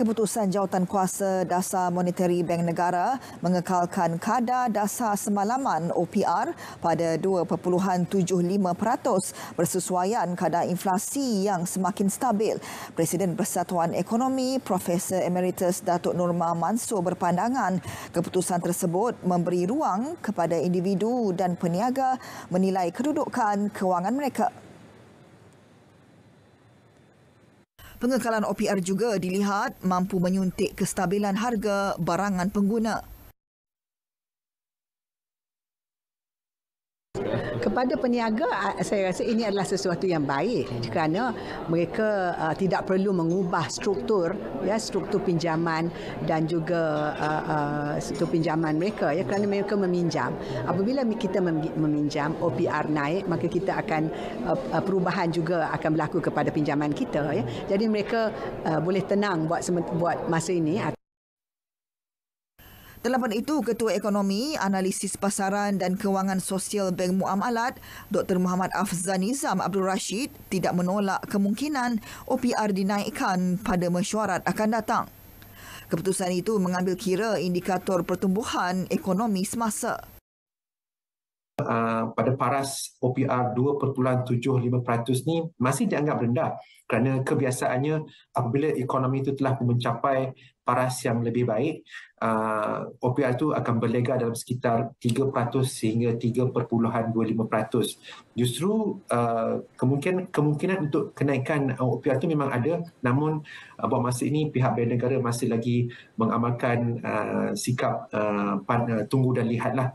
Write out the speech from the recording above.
Keputusan jawatan kuasa dasar monetary Bank Negara mengekalkan kadar dasar semalaman OPR pada 2.75% bersesuaian kadar inflasi yang semakin stabil. Presiden Persatuan Ekonomi Profesor Emeritus Datuk Norma Mansur berpandangan keputusan tersebut memberi ruang kepada individu dan peniaga menilai kedudukan kewangan mereka. Pengekalan OPR juga dilihat mampu menyuntik kestabilan harga barangan pengguna. Kepada peniaga, saya rasa ini adalah sesuatu yang baik hmm. kerana mereka uh, tidak perlu mengubah struktur ya struktur pinjaman dan juga uh, uh, struktur pinjaman mereka ya kerana mereka meminjam. Apabila kita meminjam, OPR naik, maka kita akan uh, perubahan juga akan berlaku kepada pinjaman kita ya. Jadi mereka uh, boleh tenang buat buat masa ini. Dalaman itu, Ketua Ekonomi, Analisis Pasaran dan Kewangan Sosial Bank Muamalat, Dr. Muhammad Afzan Nizam Abdul Rashid tidak menolak kemungkinan OPR dinaikkan pada mesyuarat akan datang. Keputusan itu mengambil kira indikator pertumbuhan ekonomi semasa. Uh, pada paras OPR 2.75% ni masih dianggap rendah kerana kebiasaannya apabila ekonomi itu telah mencapai paras yang lebih baik uh, OPR itu akan berlega dalam sekitar 3% sehingga 3.25%. Justru uh, kemungkinan kemungkinan untuk kenaikan uh, OPR itu memang ada namun uh, buat masa ini pihak bank negara masih lagi mengamalkan uh, sikap uh, pan, uh, tunggu dan lihatlah